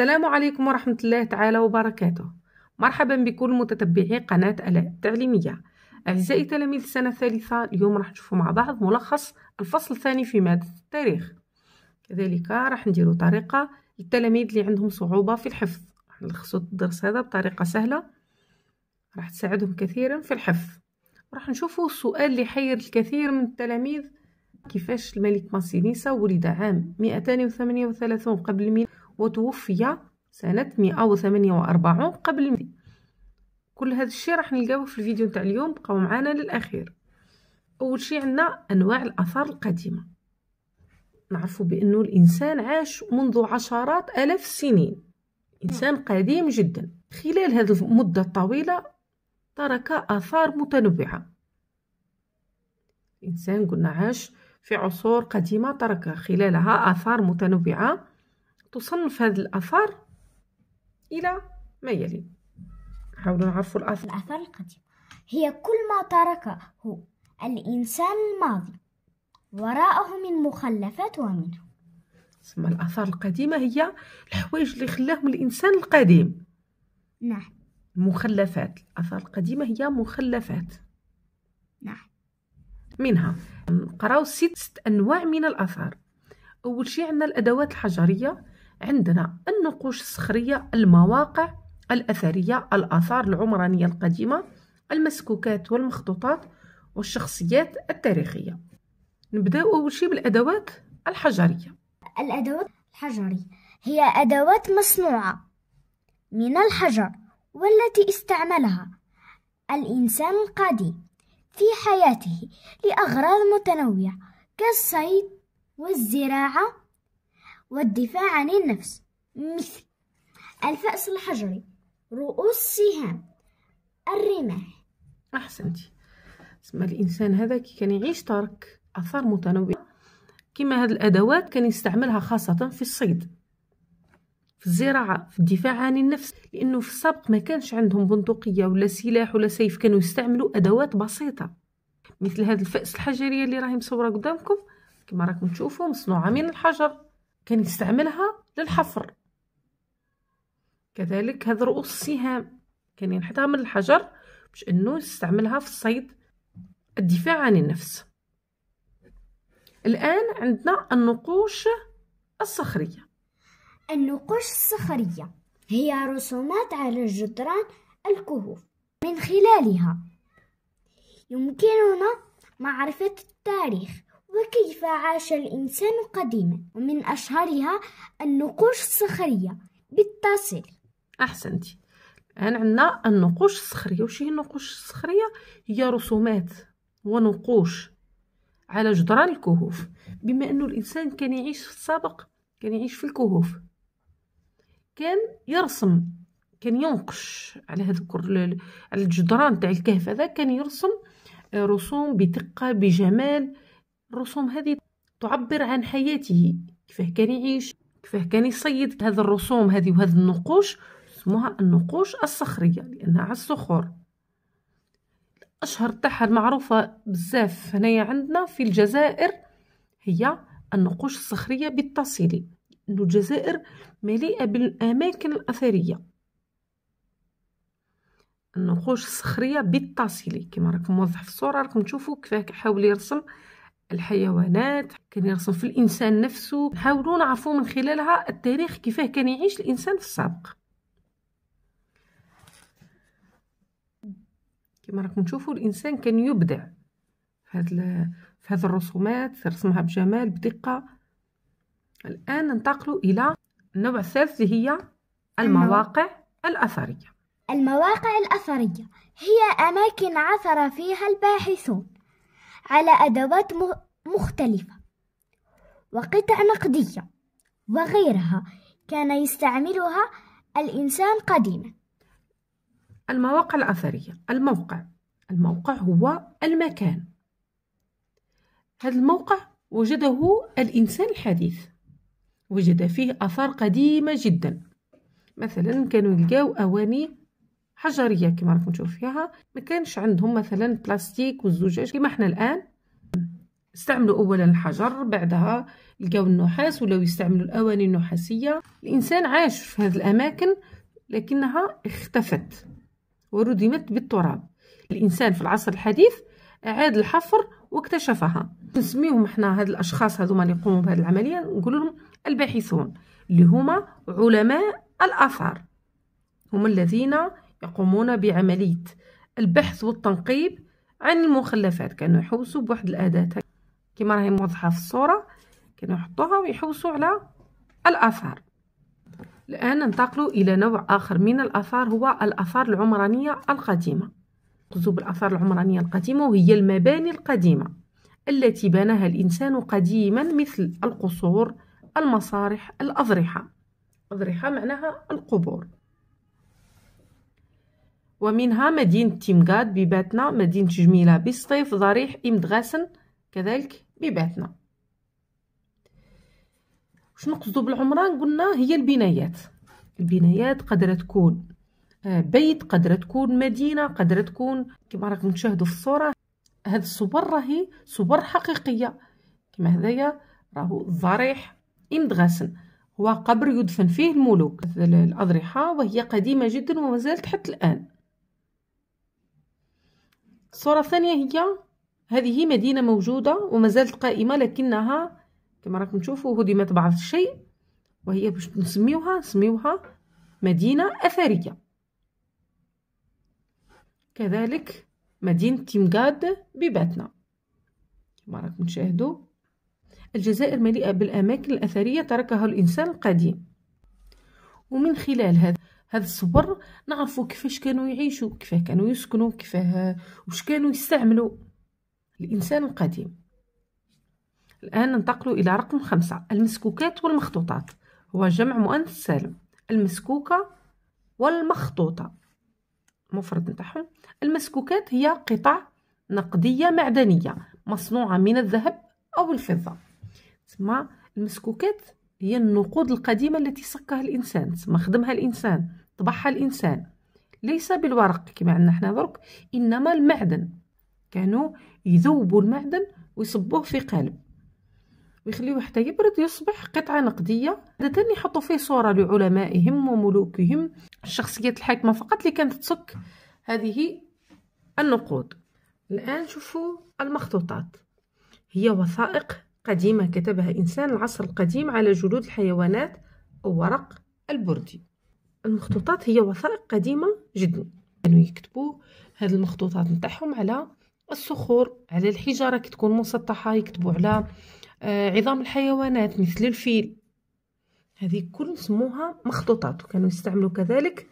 السلام عليكم ورحمة الله تعالى وبركاته مرحبا بكل متتبعي قناة آلاء التعليمية أعزائي تلاميذ السنة الثالثة اليوم راح نشوفوا مع بعض ملخص الفصل الثاني في مادة التاريخ كذلك راح نديروا طريقة للتلاميذ اللي عندهم صعوبة في الحفظ راح نلخصوا الدرس هذا بطريقة سهلة راح تساعدهم كثيرا في الحفظ راح نشوفوا السؤال اللي حير الكثير من التلاميذ كيفاش الملك ماسينيسا ولد عام 238 قبل الميلاد وتوفي سنة 148 قبل الميلاد كل هذا الشيء راح نلقاه في الفيديو نتاع اليوم بقاو معنا للأخير أول شيء عندنا أنواع الآثار القديمة نعرفوا بأنه الإنسان عاش منذ عشرات ألاف السنين إنسان قديم جدا خلال هذه المدة الطويلة ترك آثار متنوعة الإنسان قلنا عاش في عصور قديمة ترك خلالها آثار متنوعة تصنف هذه الآثار إلى ما يلي حاولوا نعرفوا الآثار الآثار القديمة هي كل ما تركه الإنسان الماضي وراءه من مخلفات ومنه ثم الآثار القديمة هي الحوايج اللي خلاهم الإنسان القديم نعم مخلفات الآثار القديمة هي مخلفات نعم منها نقراو ست, ست أنواع من الآثار أول شيء عندنا الأدوات الحجرية عندنا النقوش الصخرية المواقع الأثرية الآثار العمرانية القديمة المسكوكات والمخطوطات والشخصيات التاريخية نبداو أول شي بالأدوات الحجرية الأدوات الحجرية هي أدوات مصنوعة من الحجر والتي استعملها الإنسان القديم في حياته لأغراض متنوعة كالصيد والزراعة والدفاع عن النفس مثل الفأس الحجري رؤوس السهام الرماح أحسنتي تسمى الإنسان هذا كي كان يعيش ترك أثار متنوعة كما هاد الأدوات كان يستعملها خاصة في الصيد في الزراعة في الدفاع عن النفس لأنه في السابق ما كانش عندهم بندقية ولا سلاح ولا سيف كانوا يستعملوا أدوات بسيطة مثل هذا الفأس الحجرية اللي راهي مصورة قدامكم كما راكم تشوفوا مصنوعة من الحجر كان يستعملها للحفر كذلك هذا رؤوس السهام كان ينحتها من الحجر باش انه يستعملها في الصيد الدفاع عن النفس الان عندنا النقوش الصخريه النقوش الصخريه هي رسومات على جدران الكهوف من خلالها يمكننا معرفه التاريخ وكيف عاش الإنسان قديما ومن أشهرها النقوش الصخرية بالتاصل أحسنتي الآن عندنا النقوش الصخرية وش هي النقوش الصخرية هي رسومات ونقوش على جدران الكهوف بما أن الإنسان كان يعيش في السابق كان يعيش في الكهوف كان يرسم كان ينقش على هذوك على الجدران تاع الكهف هذا كان يرسم آه، رسوم بدقة بجمال الرسوم هذه تعبر عن حياته كيفاه كان يعيش كيفاه كان يصيد هذه الرسوم هذه وهذه النقوش اسمها النقوش الصخريه لانها يعني على الصخور الاشهر تاعها المعروفه بزاف هنايا عندنا في الجزائر هي النقوش الصخريه بالتصيلي انه الجزائر مليئه بالاماكن الاثريه النقوش الصخريه بالتصيلي كما راكم موضح في الصوره راكم تشوفوا كيفاه حاول يرسم الحيوانات كان يرسم في الانسان نفسه نحاولوا نعرفوا من خلالها التاريخ كيفاه كان يعيش الانسان في السابق كما راكم تشوفوا الانسان كان يبدع في هذه في هذه الرسومات رسمها بجمال بدقه الان ننتقل الى النوع الثالث اللي هي المواقع الاثريه المواقع الاثريه هي اماكن عثر فيها الباحثون على أدوات مختلفة وقطع نقدية وغيرها كان يستعملها الإنسان قديما المواقع الأثرية الموقع الموقع هو المكان هذا الموقع وجده الإنسان الحديث وجد فيه آثار قديمة جدا مثلا كانوا يلقاو أواني حجريه كما راكم تشوفوا فيها ما كانش عندهم مثلا البلاستيك والزجاج كما احنا الان استعملوا اولا الحجر بعدها لقاو النحاس ولاو يستعملوا الاواني النحاسيه الانسان عاش في هذه الاماكن لكنها اختفت وردمت بالتراب الانسان في العصر الحديث اعاد الحفر واكتشفها نسميهم احنا هاد الاشخاص هذوما اللي يقوموا بهذه العمليه نقول لهم الباحثون اللي هما علماء الاثار هم الذين يقومون بعملية البحث والتنقيب عن المخلفات كانوا يحوسوا بواحد الأداة كما راهي موضحة في الصورة كانوا يحطوها ويحوسوا على الآثار الآن ننتقل إلى نوع آخر من الآثار هو الآثار العمرانية القديمة نقصد بالآثار العمرانية القديمة وهي المباني القديمة التي بناها الإنسان قديما مثل القصور المصارح الأضرحة أضرحة معناها القبور ومنها مدينة تيمغاد بباتنا مدينة جميلة بالصيف ضريح إمدغاسن كذلك بباتنا واش نقصدو بالعمران قلنا هي البنايات البنايات قادرة تكون آه، بيت قادرة تكون مدينة قادرة تكون كما راكم تشاهدوا في الصورة هاد الصور راهي صور حقيقية كما هذايا راهو ضريح إمدغاسن هو قبر يدفن فيه الملوك الأضرحة وهي قديمة جدا ومازالت حتى الآن الصورة الثانية هي هذه مدينة موجودة وما زالت قائمة لكنها كما راكم تشوفوا هدمت بعض الشيء وهي باش نسميوها نسميوها مدينة أثرية كذلك مدينة تيمغاد بباتنا كما راكم تشاهدوا الجزائر مليئة بالأماكن الأثرية تركها الإنسان القديم ومن خلال هذا هذا الصبر نعرفوا كيفاش كانوا يعيشوا كيفاه كانوا يسكنوا كيفاه واش كانوا يستعملوا الانسان القديم الان ننتقلوا الى رقم خمسة المسكوكات والمخطوطات هو جمع مؤنث سالم المسكوكه والمخطوطه المفرد نتاعهم المسكوكات هي قطع نقديه معدنيه مصنوعه من الذهب او الفضه تسمى المسكوكات هي النقود القديمة التي سكها الإنسان خدمها الإنسان طبعها الإنسان ليس بالورق كما عندنا حنا درك إنما المعدن كانوا يذوبوا المعدن ويصبوه في قالب ويخليوه حتى يبرد يصبح قطعة نقدية عادة يحطوا فيه صورة لعلمائهم وملوكهم الشخصيات الحاكمة فقط اللي كانت تسك هذه النقود الآن شوفوا المخطوطات هي وثائق قديمة كتبها إنسان العصر القديم على جلود الحيوانات أو ورق البردي المخطوطات هي وثائق قديمة جدا كانوا يكتبوا هاد المخطوطات نتاعهم على الصخور على الحجارة كي تكون مسطحة يكتبوا على آه، عظام الحيوانات مثل الفيل هذه كل نسموها مخطوطات وكانوا يستعملوا كذلك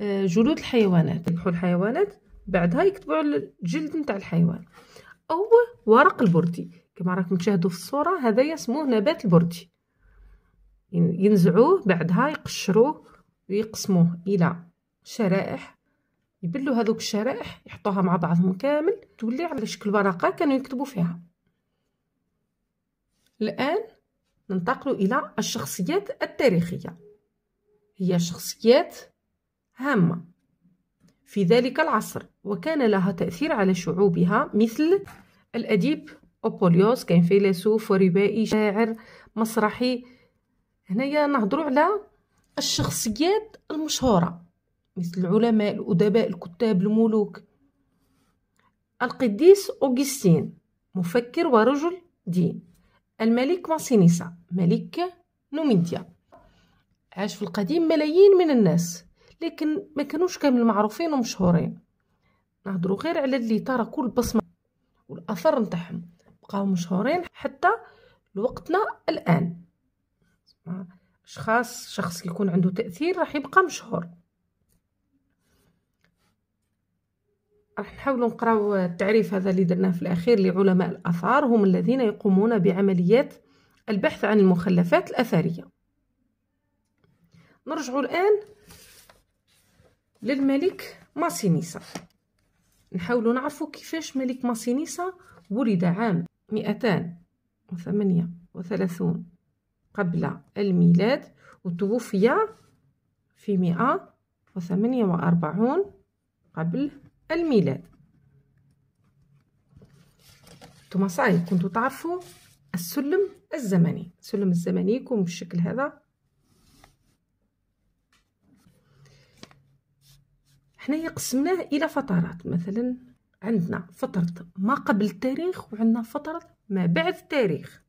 آه، جلود الحيوانات يذبحوا الحيوانات بعدها يكتبوا على الجلد نتاع الحيوان او ورق البردي كما راكم تشاهدوا في الصوره هذا يسموه نبات البردي ينزعوه بعدها يقشروه ويقسموه الى شرائح يبلوا هذوك الشرائح يحطوها مع بعضهم كامل تولي على شكل ورقه كانوا يكتبوا فيها الان ننتقل الى الشخصيات التاريخيه هي شخصيات هامه في ذلك العصر وكان لها تاثير على شعوبها مثل الاديب أوبوليوس كاين فيلسوف وربائي شاعر مسرحي هنايا نهضروا على الشخصيات المشهورة مثل العلماء الأدباء الكتاب الملوك القديس اوغستين مفكر ورجل دين الملك ماسينيسا ملك نوميديا عاش في القديم ملايين من الناس لكن ما كانوش كامل معروفين ومشهورين نهضروا غير على اللي تركوا البصمه والاثر نتاعهم بقاو مشهورين حتى لوقتنا الآن أشخاص شخص يكون عنده تأثير راح يبقى مشهور راح نحاولوا نقراو التعريف هذا اللي درناه في الأخير لعلماء الآثار هم الذين يقومون بعمليات البحث عن المخلفات الأثرية نرجع الآن للملك ماسينيسا نحاولوا نعرفوا كيفاش ملك ماسينيسا ولد عام مئتان وثمانية وثلاثون قبل الميلاد وتوفي في مئة وثمانية وأربعون قبل الميلاد نتوما صاي كنتو تعرفوا السلم الزمني السلم الزمني يكون بالشكل هذا حنايا قسمناه الى فترات مثلا عندنا فترة ما قبل التاريخ وعندنا فترة ما بعد التاريخ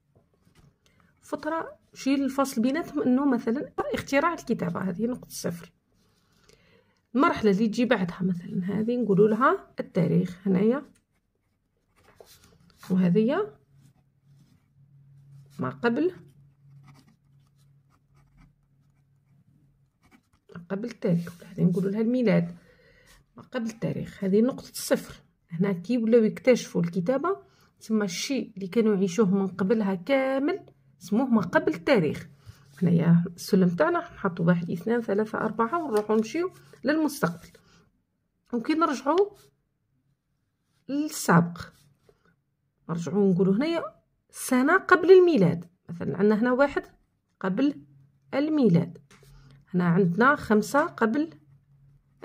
فترة شيل الفصل بيناتهم انه مثلا اختراع الكتابة هذه نقطة صفر المرحلة اللي تجي بعدها مثلا هذه نقول لها التاريخ هنايا وهذه ما قبل ما قبل التاريخ هذه نقول لها الميلاد ما قبل التاريخ هذه نقطة الصفر هنا كي ولاو يكتشفوا الكتابه تما الشيء اللي كانوا يعيشوه من قبلها كامل سموه ما قبل التاريخ هنايا السلم تاعنا نحطوا واحد اثنان ثلاثة أربعة ونروحوا نمشيو للمستقبل وكي نرجعوا للسابق نرجعوا نقولوا هنايا سنة قبل الميلاد مثلا عندنا هنا واحد قبل الميلاد هنا عندنا خمسة قبل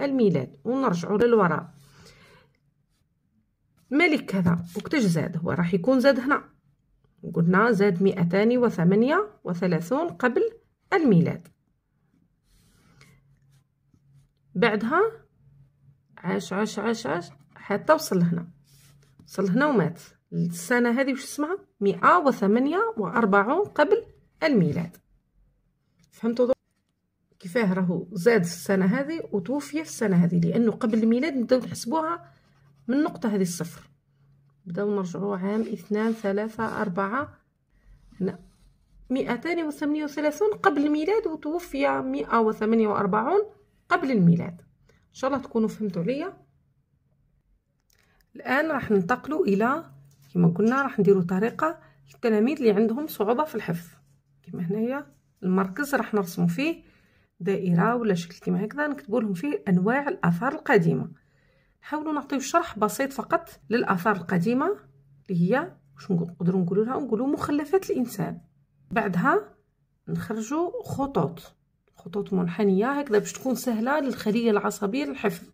الميلاد ونرجعوا للوراء ملك كذا وقتاش زاد هو راح يكون زاد هنا قلنا زاد مئتان وثمانية وثلاثون قبل الميلاد بعدها عاش عاش عاش عاش حتى وصل هنا وصل هنا ومات السنة هذه وش اسمها مئة وثمانية وأربعون قبل الميلاد فهمتوا كيفاه راهو زاد السنة هذه وتوفي في السنة هذه لأنه قبل الميلاد نبداو نحسبوها من النقطة هذه الصفر بداو نرجعو عام اثنان ثلاثة أربعة هنا مئتان وثمانية وثلاثون قبل الميلاد وتوفي مئة وثمانية وأربعون قبل الميلاد إن شاء الله تكونوا فهمتوا عليا الآن راح ننتقلوا إلى كما قلنا راح نديروا طريقة للتلاميذ اللي عندهم صعوبة في الحفظ كما هنايا المركز راح نرسموا فيه دائرة ولا شكل كما هكذا نكتبوا لهم فيه أنواع الآثار القديمة حاولوا نعطيو شرح بسيط فقط للاثار القديمه اللي هي واش نقدروا نقولوا لها نقولوا مخلفات الانسان بعدها نخرجوا خطوط خطوط منحنيه هكذا باش تكون سهله للخليه العصبيه للحفظ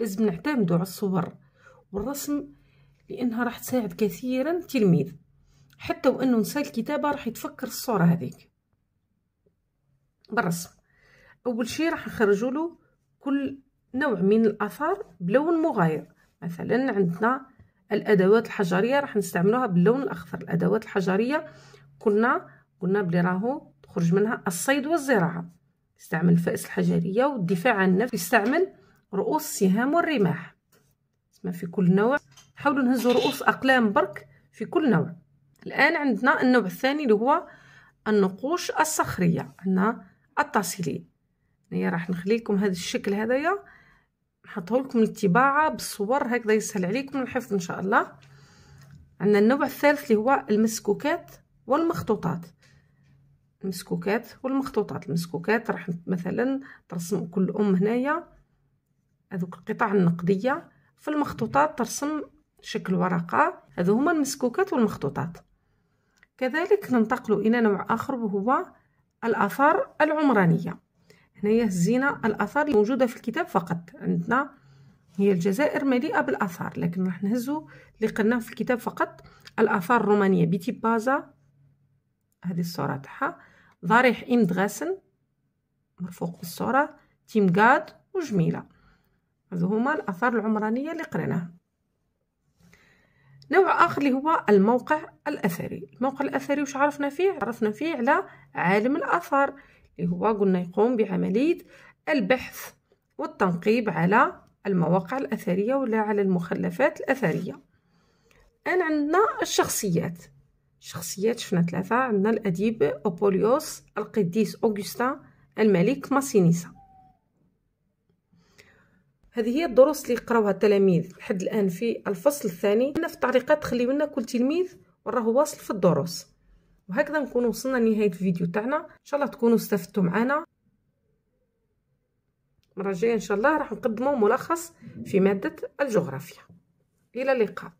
لازم نعتمدوا على الصور والرسم لانها راح تساعد كثيرا التلميذ حتى وانه نسى الكتابه راح يتفكر الصوره هذيك بالرسم اول شيء راح نخرجوا له كل نوع من الاثار بلون مغاير مثلا عندنا الأدوات الحجرية راح نستعملوها باللون الأخضر الأدوات الحجرية كنا قلنا بلي راهو تخرج منها الصيد والزراعة يستعمل الفأس الحجرية والدفاع عن النفس يستعمل رؤوس السهام والرماح تسمى في كل نوع حاولوا نهزوا رؤوس أقلام برك في كل نوع الآن عندنا النوع الثاني اللي هو النقوش الصخرية عندنا التصليل هي راح نخليكم هذا الشكل هذايا نحطه لكم الطباعه بالصور هكذا يسهل عليكم الحفظ ان شاء الله عندنا النوع الثالث اللي هو المسكوكات والمخطوطات المسكوكات والمخطوطات المسكوكات راح مثلا ترسم كل ام هنايا هذوك القطع النقديه في المخطوطات ترسم شكل ورقه هذو هما المسكوكات والمخطوطات كذلك ننتقل الى نوع اخر وهو الاثار العمرانيه هنايا هزينا الاثار الموجوده في الكتاب فقط عندنا هي الجزائر مليئه بالاثار لكن راح نهزو اللي قلناه في الكتاب فقط الاثار الرومانيه بيتي بازا هذه الصوره تاعها ضريح ام دغاسن مرفوق بالصوره تيم قاد وجميله هذو هما الاثار العمرانيه اللي قريناها نوع اخر اللي هو الموقع الاثري الموقع الاثري وش عرفنا فيه عرفنا فيه على عالم الاثار هو قلنا يقوم بعملية البحث والتنقيب على المواقع الأثرية ولا على المخلفات الأثرية الآن عندنا الشخصيات الشخصيات شفنا ثلاثة عندنا الأديب أوبوليوس القديس أوغستان الملك ماسينيسا هذه هي الدروس اللي قراوها التلاميذ لحد الآن في الفصل الثاني هنا في التعليقات خليو لنا كل تلميذ وراه واصل في الدروس وهكذا نكون وصلنا لنهايه الفيديو تاعنا ان شاء الله تكونوا استفدتوا معنا المره الجايه ان شاء الله راح نقدمه ملخص في ماده الجغرافيا الى اللقاء